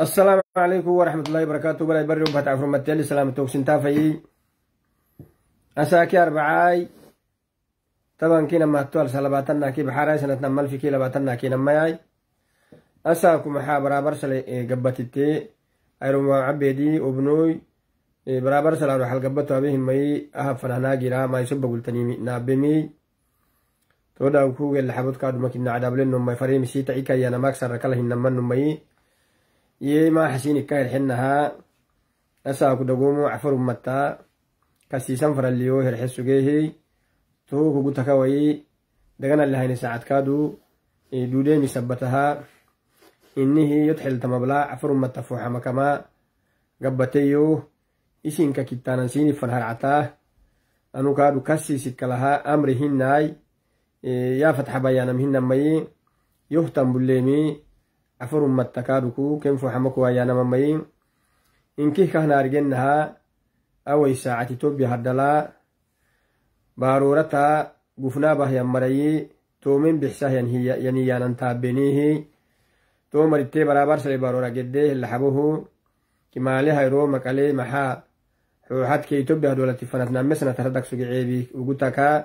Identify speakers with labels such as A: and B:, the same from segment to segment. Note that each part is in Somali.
A: asalaamu calaykum waraxmatullahi barakaatu balay bari u bata furmateli salaama toogsintaafayey asaaki arbacaay tabankiina mahtualsa labaatan baxaray sanatna malfikii labaatanakina mayay asaaku maxaa baraabar sale eh, gabatitee ayrumaacabedii obnooy eh, baraabar salaaro halgabato abehimayi ahab fanahnagira maiso bagultanimi naabemey todhaw kuuge laxabodkaadhumakinacdhablenomay fariimisiita ikayanamak sarrakala hinamanomayi ye ma xashini ka herxinahaa asaaku dhagumu cafarummataa kasiisan faraliyo herxe sugeehi tuu kugu takawayi daganalahayni sacadkaadu e duudeemi sabbatahaa innihi yodxeltamablaa cafarummata fuuxamakamaa gabbateyo isinka kittaanansiini farharcataa anu kaadu kasiisidka amri hinnaay e yaa fatxa bayaanam hinamayi yohtan bulleemi afurummat takaaduku kenfu xamakuwayaanamamayi inkih kahnaargenahaa awai away saacati tobbi haddalaa baaruurataa gufnaabahyan marayi toomen bixsahyan yaniyaanan taabbeniihi too marittee baraabarsale baaroora geddee hilaxabohu kimaale hayroo maqalee maxaa xooxadkee tobbi hadoolatifanatnaamesnataradagsugeceebii ugu takaa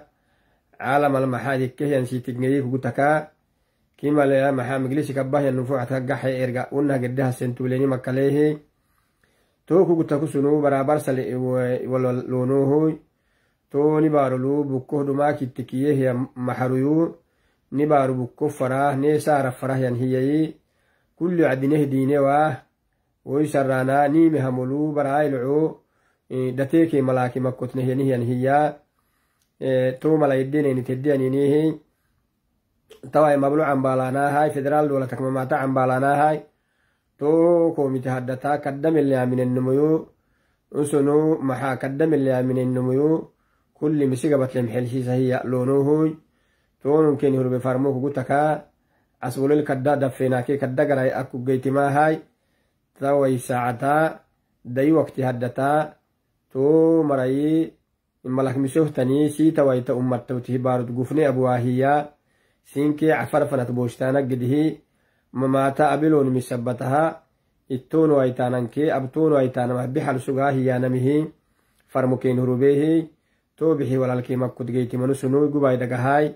A: caalamal maxaadikkehyan siitigneyi kugu takaa kimalela maxaamiglishika bahyan nufuucadka gaxay erga una gedaha sentuulenima kaleehe tookugutakusunuu baraabarsale walonoohoy too nibaaroluu bukkoh dhumaakittikiyehiya maxaruyuu nibaaru bukko farah nee saara farahyan hiyayi kulli cadineh diinewaah woy sarraanaa niime hamoluu baraayilcoo dhateekee malaaki makkotnehyanihyan hiya e, too malayddeneni teddeyaninehe tawai mablu cambalanaahai federal dola takmamata cambalanaahai to komite haddata kaddameleaminennomoyo usono maxa kaddameleaminennomoyo kuli misigabatlem xelshiisa hiya loonohoy tonunkeni hurbe farmokugu takaa asbolel kadda dafeenake kadda garay akkugeytimaahai tawai saacata dayi wakti haddata to marayi malakmisohtani sii tawaita ummatautihi baarud gufne abuwaahiya sinkee cafarfanat booshtaana gedihii mamaata abiloon misabataha ittuunu aytaanankii abtuunu aytaanamah bixal sugaa hiyaanamihii farmukiin hurubeehii too bixi walalkii makkudgeytimanusunu gubay dhagahaay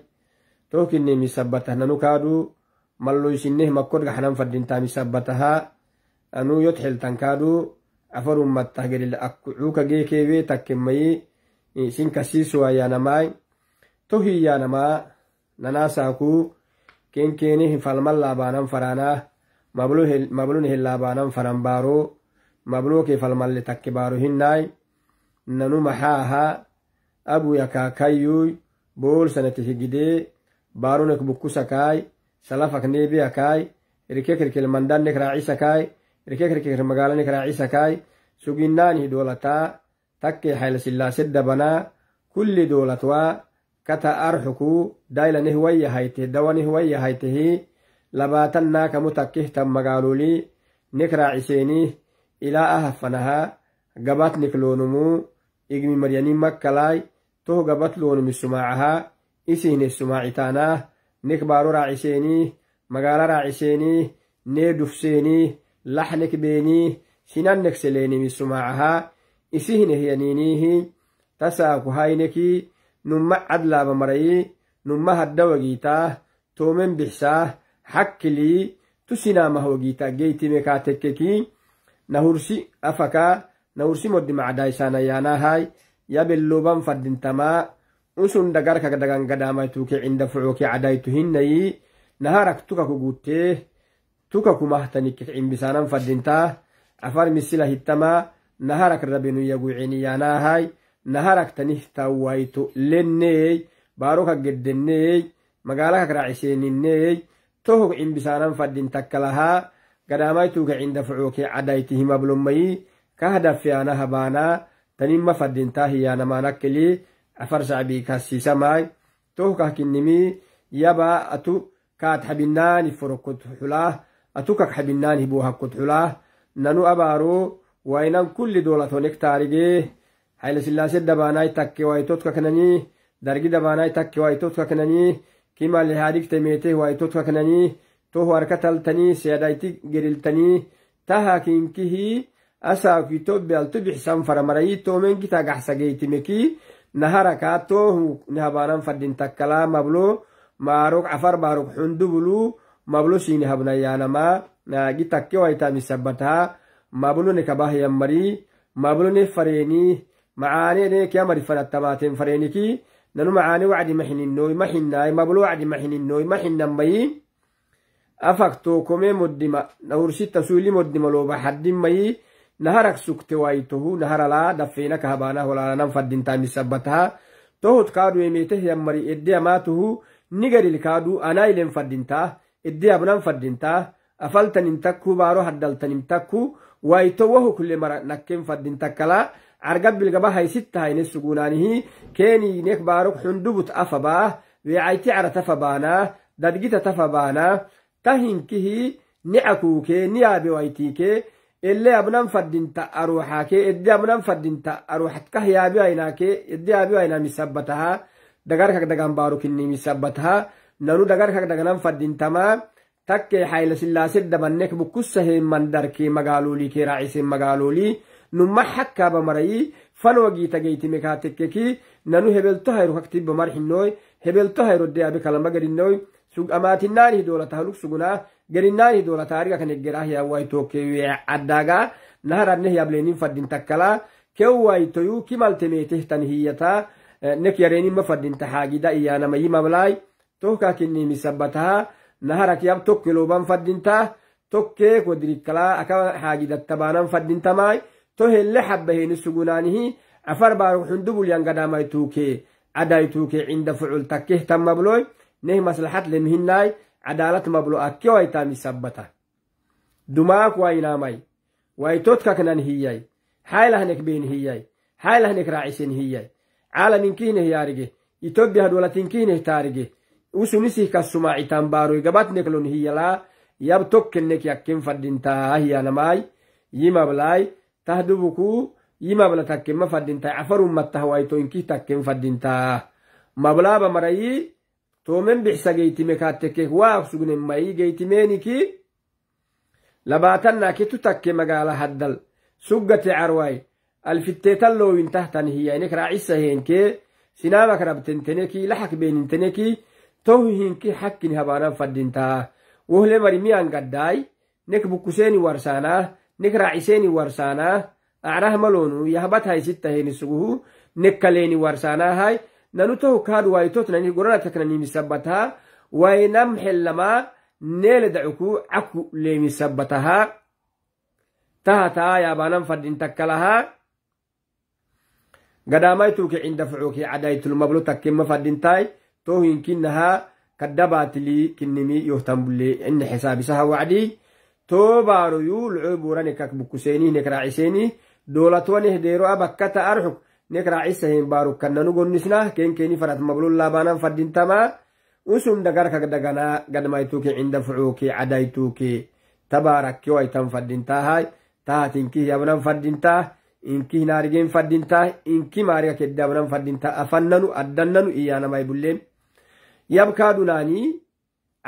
A: too kinni misabatah nanu kaadhuu malluysinihi makkod gaxnan fadhintaa misabataha anuu yod xiltan kaadhuu cafarun mattah gedhil akkucuukageekeewee takkimayi isinkasiisuwayaanamaay to hiyaanamaa nanasaku kenkeeni hifalman laabaanan faraanaa mablun hinlaabaanan faran baro mabluki falmalle takki baro hinai nanu maxaaha abuya kaakayyuy boolsanati higidee baarunek bukkusakaay salafak neebiyakaay irkekrikil mandanek raacisakaay irkekrikil magaalanek raacisakaay suginnaani dhoolataa takkee xayl sillaase dabanaa kulli dhoolatwaa kata arxuku daylanih wayyahaytih dawanih wayyahaytihi labaatan naakamu takkihtan magaalolii nik raaciseeniih ilaa ahafanaha gabat nik loonumuu igmi maryani makkalaay toh gabat loonumi sumaacaha isihnih sumaacitaanaah nik baaro raaciseeniih magaala raaciseeniih nee dufseeniih laxnik beeniih sinannek seleenimi sumaacaha isihneh yaniiniihi tasaaku haynekii numma cadlaaba marayi nummaha dawagiitaa toomen bixsaa xakkilii tusinaama hoogiitaa geytimekaa tekkekii nahursi afakaa nahursi moddimacdaaysanayaanahay yabelluban fadintamaa usun dagarka dagangadhamaytuuke cinda fucooke cadaytu naharak tukaku guuttee tukaku mahtanikke cimbisaanan fadintaa afar misila hittamaa naharak rabinu naharaktanih leney lenneey baaroka geddenneey magaalaka karaaciseeninneey tohog cimbisaanan fadhin takkalahaa gadhaamaytuuka cindafucooke cadhaytihimablommayi kahdafeana habaanaa tanima fadinta hiyaanamaanakkeli afar shacbiikahsiisamaay toh kahkinimii yabaa atu kaad xabinaani forokkot xulaah atu kak xabinaani hibuhakkot xulaah nanu abaaroo wainan kulli doolatonek hailesillaase dabaanaay takke waayitotka kananii dargi dabaanaay takke waayitotka kananii kima lihaadik temeete waayitotka kananii tohu harka taltanii seedayti geriltanii taha kinkihii asaaku itobiyaltu bixsan faramarayi toomenkitaa gaxsageytimeki nahara kaa toohu nihabaanan fadin kala mablo maruk afar baarok xundubulu mablo siinihabnayaanamaa naagi takke waytaamisabbataha mablo ne kabahyammari mablo ne fareenii macaanee leekiya mari farattabateen fareeniki nanu macaane wacdi mahininnoy mahinnaay mablo wacdi mahininnoy mahinnammayi afak tookomee moddima nahursitta suili moddima looba haddinmayi naharak sukte waayitohu naharalaa daffeenaka habaana holaalanan faddintaamisabbataha tohot kaadu emeetehiyan mari edde amaatuhu nigaril kaadu anaa ilen faddintaa edde abnan faddintaa afaltanin takku baaro haddaltanin takku waayito wahukule mara nakken faddintakkala cargabilgaba haysid tahayne sugunaanihi keeniinek baarok xundubut afabaah weecayticra tafabaanaa dadgita tafabaanaa tahinkihi nicakuukee niyaabiwaytiikee ele abnan fadinta aruuxaakee edde abnan fadinta aruuxatkah yaabiwaynaakee edde yaabiwayna misabatahaa dagarkak dagan baarukini misabatahaa nanu dagarkak daganan fadintamaa takkee xaylasillaase dabannek bukkusaheeman darkee magaalolii kee raacisen magaalolii نما حكا بمرأي فنو جيتا جيتي مكاتككي نانو هبل تهيرو هكتب بمرح النوي هبل تهيرو ديا بكلمة قد النوي سوق أمات الناني دولة هلوك سوقنا قد الناني دولة هاريكا كان الجراه يا واي توكي عداغا نهر أنه يبلينين فدين تكلا كيو واي تويو كمال تميته تنهيتا نك يرينين مفدين تحاقي دا إيانا مي مبلاي توكا كني مسبتها نهرك يب توكي لوبان فدين تاه tokkee koo dirikkalaa akka haagidattabaanaan faddintamaay tohelle habbaheni sugulaanihi afar baar xundubulyan gadhamay tuuke aday tuuke cinda fucul takkeh tammabloy neh maslahat lemhinaai cadaalat mablo akkewaytaami sabbata dumaak waynaamay waytotkaknan hiyyay haylahnek been hiyyay haylahnek raacisen hiyyay caalaminkihneh yaarige itobiya hadwalatinkihneh taarige usunisih kassumaacitan baaroy gabatneklon hiyyalaa yab tokkennek yakken faddhintaa hiyanamaay tahdubukuu yi mabla takken ma faddintaa cafarun inki takken faddintaa mablaaba marayi tomen bixsa geytime kaattekkeek waaq sugne mayi geytimeeniki labaatannaa kitu takke magaala haddal suggate carwai alfitteetan loowintahtan hiyainek raacisa heenkee sinaamak rabtenteneki laxak beeninteneki tohu hinki xakkin habaanan faddintaa wohle mari miyan gaddaay nek bukuseeni warsaanaa nik negraaciseni warsaanaa acrah maloonu yahbathaisittahenisuguhu nekkaleeni warsaanahay nanu tohu kaadwaytotnani goranatakananimisabataa waynam xellamaa neeledacuku caku leemisabatahaa tahataa yaabanan fadhintakkalahaa gadaamaituuke cinda fucuuki cadaytulmablo takkema fadhintaay tohinkinnahaa kaddabaatili kinnimi yohtanbulle inne xisaabisaha wacdii توباريو العبوراني كاك بكسيني نك راعسيني دولتواني هديرو أبكتا أرحك نك راعسهين بارو كننو قنسنا كين كيني فرات مبلول لابانا فردين تما أسم دقار كاك دقنا قد ما يتوكي عند فعوكي عدايتوكي تبارك كيو ايتم فردين تاهاي تاهاتين كيه يابنان فردين تاه inkii hin argeen faddintaa inkii maariga kedda abran faddintaa afannanu addannanu iyyaa namaa bulleen yabkaa dunaanii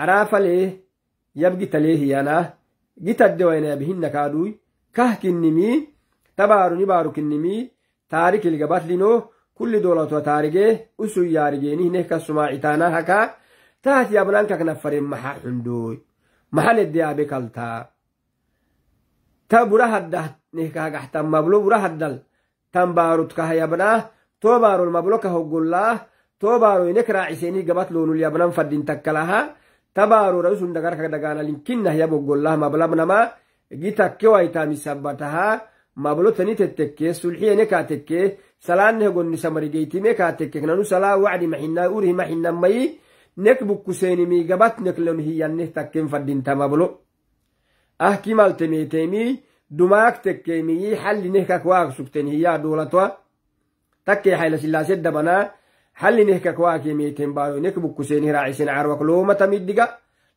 A: araafalee yabgitalee hiyanaa gitadde wayna bihinna kaaduu kah kinnimii tabaaru ni baaru kinnimii taarik ilgabatlino kulli doolatuwa taarigee usun yaarigeenihineh kasumaa itaanaa hakaa tahat yabnan kaknafaren maxa xundooy maxa leddeyaabe kaltaa ta bura haddah nehkahagaxtan mablo bura haddal tan baarut kaha yabnaah too baarol mablo ka hoggollaah too baaroynek raacisenih gabat loonul yabnan faddin takkalaha tabaarora usun dagar ka dagaalalinkinnah yaboggolah mablab nama gitakkewaitami salaa wacdi maxinaa urih maxinamayi nek bukkuseenimi gabat neklon hiyaneh takken faddinta mablo ah kimaltemeetemi dumaak tekkeemiyi xallineh kak waag sugten hiyaa duulatoa takkee xaylasilaase dabanaa حل نهكك واكي ميتين بارو نك بكسين راعيسين عروك لومة مدقة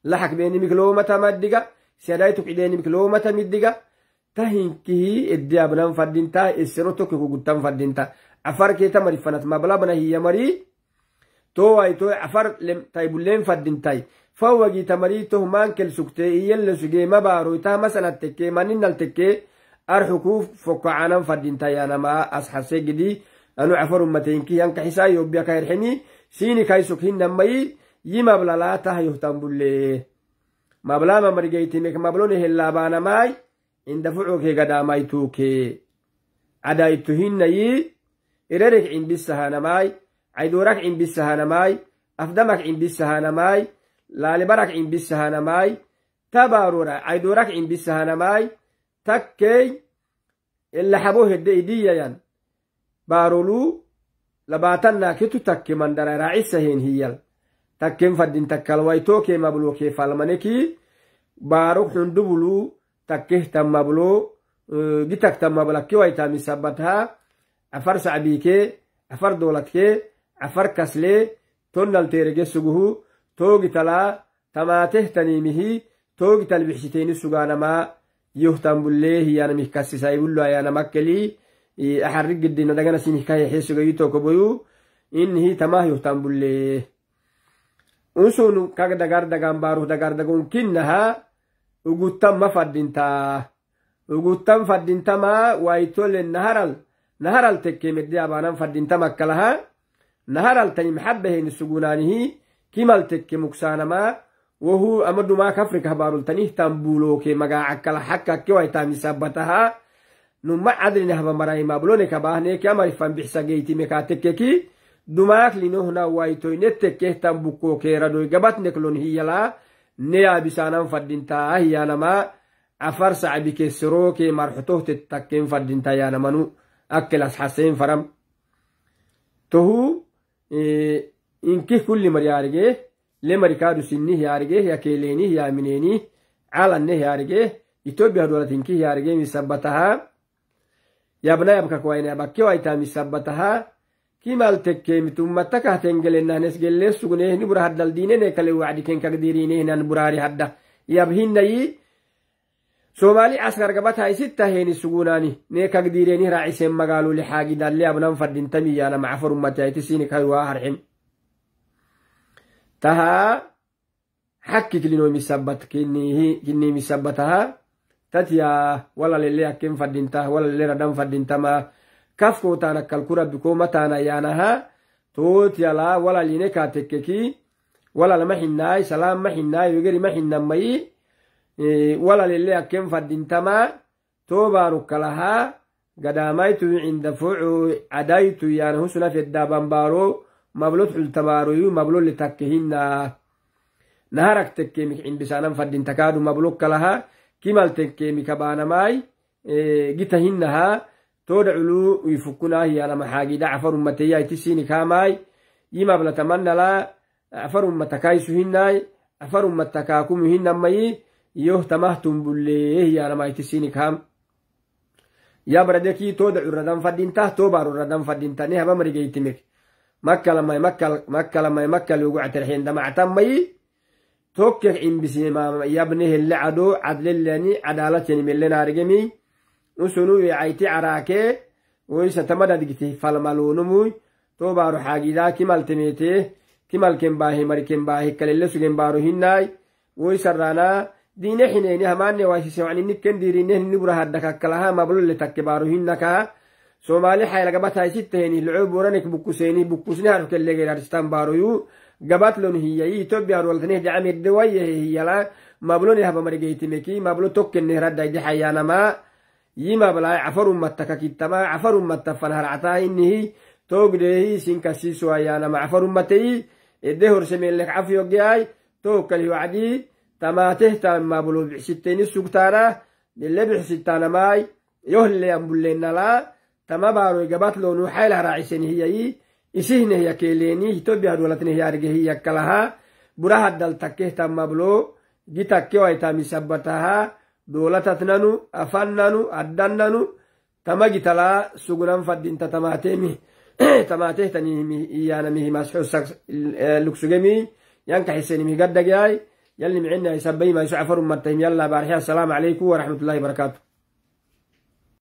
A: لحق بيني مك لومة مدقة سيدايتك إليني مك لومة مدقة تهنكي الدياب لنفدنتا السنوتك قدام فدنتا عفر كيتا مرفنت مبلغنا هي مري تو اي تو عفر لم طيب لين فدنتاي فوقي تمري تو مانكل سكتي يل سجي ما بارو تا مثلا تكي منين التكي ارحكو فوق عالم فدنتاي ما اصحاب سجدي anu cafarummateynki yanka xisaa yobbiya ka herxeni siini kaysuk hinamayi yi mablala taha yohtan bulle mablama margeytimek mablone hellaabaanamaay indafucoke gadaamaituuke cadaaytu hinayi irerek cimbisahanamaay cayduurak cimbisahanamaay afdamak cimbisahanamaay laalibarak cimbisahanamaay tabaarura cayduurak cimbisahanamaay takkey laxabo hede idiyayan baaroluu labaatannaa kitu takke mandara raacisa heen hiyyal takken faddin takkalwaytoo kee mabloo kee falmanekii baarok hundubuluu takkeh tan mabloo e, gitak tan mablakki waytaami sabbathaa afar ke, afar doolatkee afar kaslee tonnalteeregesuguhu toogitalaa tamaateh taniimihii toogital bulle sugaanamaa yohtan bullee hiyanamih kassisaibulo ayaanamakkelii axarrigiddina dhaganasiin hikaaya heesugayuu tokko boyuu inni hitamaah yohtaan bullee usun kag dagardagan baaruh ma fadinta uguttan fadintama waaytolen naharal naharal tekkeemedde abaanan faddintam akkalaha naharal tayim xabbaheen sugunaanihi kimal tekke muksanama wohuu ama dumaa kafrikah baarultanihtan buulooke magaacakkala xakkakke numa cadli nahba marai mablone kabaahne ke amarifan bixsa geytime kaa tekkeki dumaak linohna waytoyne tekkeh tan bukkoo keeradoi gabatneklon hiyala ne yaabisaanan fadintaa hiyanama afar sacbike serooke marxotohte takken fadinta yanamanu akkelas haseen faram tohu e, inkih kulli mariyaarige le marikaadu sinni hiyaarige yakeeleeni hiyaamineenii calanne hiyaarige itobiya dolatinki hiyaarige misabataha yabnayabkakwaine abakkewaytamisabbataha kimal tekkeemitummatta kahtengelenahanes gelle sugnehni bura haddaldiinene kale wacdiken burari buraari hadda yabhinayi somali askargabata isittaheni sugunaani ne kagdireeni raacisen magaaluli xaagidalle abnan fadintamiyana macfarummatayti sini kaywa taha tahaa xakki kini kinniimisabatahaa tatiya walalele akken faddinta walalele radan faddintama kafko tana kalku rabbi koma tana yanaha totiyala walaline ka tekkeki walal mahinai salam mahinai yogeri mahinamayi e, walalele akken faddintama tobanu kalaha gadamaitu cinda foco cadaitu yanahu suna fedda bambaro mablot xultabaaroyu mablole takkehina naharak tekkemik cinbisanan faddinta kadu mablok kalaha kimaltekkeemika e, gita hinaha toda culu ifukunahiyanamaxaagida cafarummateyaitisiini kaamay yimabnatamanala cafarummatakaisu hinay cafarummatakakumu hinamayi yoh tamahtum bulleehiyanamaitisiini kaam yabradeki toda curadan fadhintah tobaruradan fadhintanehaba marigeytimek makkalamay makkalamay makkalogu caterxendamactan mayi tokkek imbisiyabne hele ado cadoo cadlelani cadaalacheni usunu yecayti caraakee woysa tamadadgite falmaloonomuy to baro xaagidaa kimaltemete kimalken baahe mariken baahe kalelle sugen baaro hinnaay woy sarraanaa diine xineeni hamaane waisisewacninikken diirinehini bura haddakakkalaha takke baaro hinnakaha somaali xaylagabataysitaheni loco buranek bukkuseeni bukkusne harkelegeedaristan baaroyu gabatlon hiyai itoophiya harwaltaneh dicamedde wayahe hiyala mablone habamarigehitimeki mablo tokkenehradayde xayaanama yi mablay cafarumatta kakittama cafarumatta fanharctaa inihi toogdeehi isinkasiiso ayaanama ede horsemelek cafyogeyay toogkalhiwacdii tamaatehta mablo bixsiteni sugtana dile bixsittaanamay yohlean bulenalaa tama baaroy gabatlonu xayl haraacisen hiyayi isihnehya keeleenii hitobihadulatnehyaargehiyya kalaha burahaddal takkeh tammablo gi takkewaitamisabbataha doolatatnanu afannanu addannanu tama gitalaa sugunan faddinta tamatehtanihmasxusaluksugemi eh, yanka xisenimih gaddagyaay yalli micinahai sabbaimaisu cafarun martahim yalla baarxi assalaamu calaykum waraxmatullahi barakaatu